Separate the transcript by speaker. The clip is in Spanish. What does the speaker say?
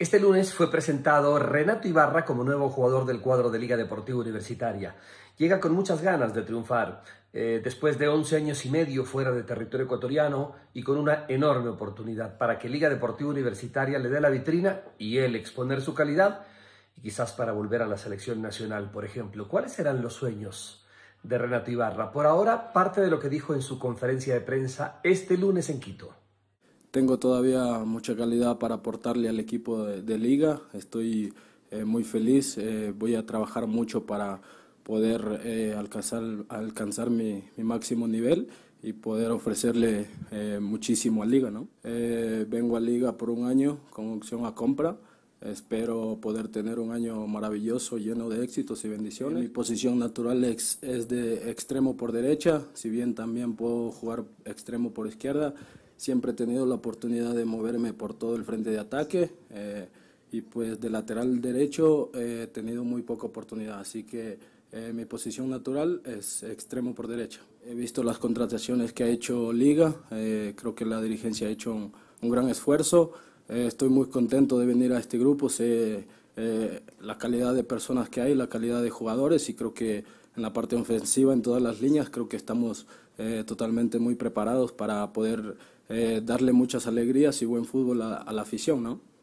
Speaker 1: Este lunes fue presentado Renato Ibarra como nuevo jugador del cuadro de Liga Deportiva Universitaria. Llega con muchas ganas de triunfar, eh, después de 11 años y medio fuera de territorio ecuatoriano y con una enorme oportunidad para que Liga Deportiva Universitaria le dé la vitrina y él exponer su calidad y quizás para volver a la selección nacional, por ejemplo. ¿Cuáles serán los sueños de Renato Ibarra? Por ahora, parte de lo que dijo en su conferencia de prensa este lunes en Quito
Speaker 2: tengo todavía mucha calidad para aportarle al equipo de, liga. Estoy eh, muy feliz, eh, voy a trabajar mucho para poder eh, alcanzar, alcanzar mi, máximo nivel y poder ofrecerle muchísimo a liga. ¿no? vengo a liga por un año con opción a compra. Espero poder tener un año maravilloso, lleno de éxitos y bendiciones. Mi posición natural es de extremo por derecha, si bien también puedo jugar extremo por izquierda siempre he tenido la oportunidad de moverme por todo el frente de ataque eh, y pues de lateral derecho eh, he tenido muy poca oportunidad, así que eh, mi posición natural es extremo por derecha. He visto las contrataciones que ha hecho Liga, creo que la dirigencia ha hecho un, gran esfuerzo, estoy muy contento de venir a este grupo, eh, la calidad de personas que hay, la calidad de jugadores y creo que en la parte ofensiva, en todas las líneas, creo que estamos eh, totalmente muy preparados para poder eh, darle muchas alegrías y buen fútbol a, a la afición, ¿no?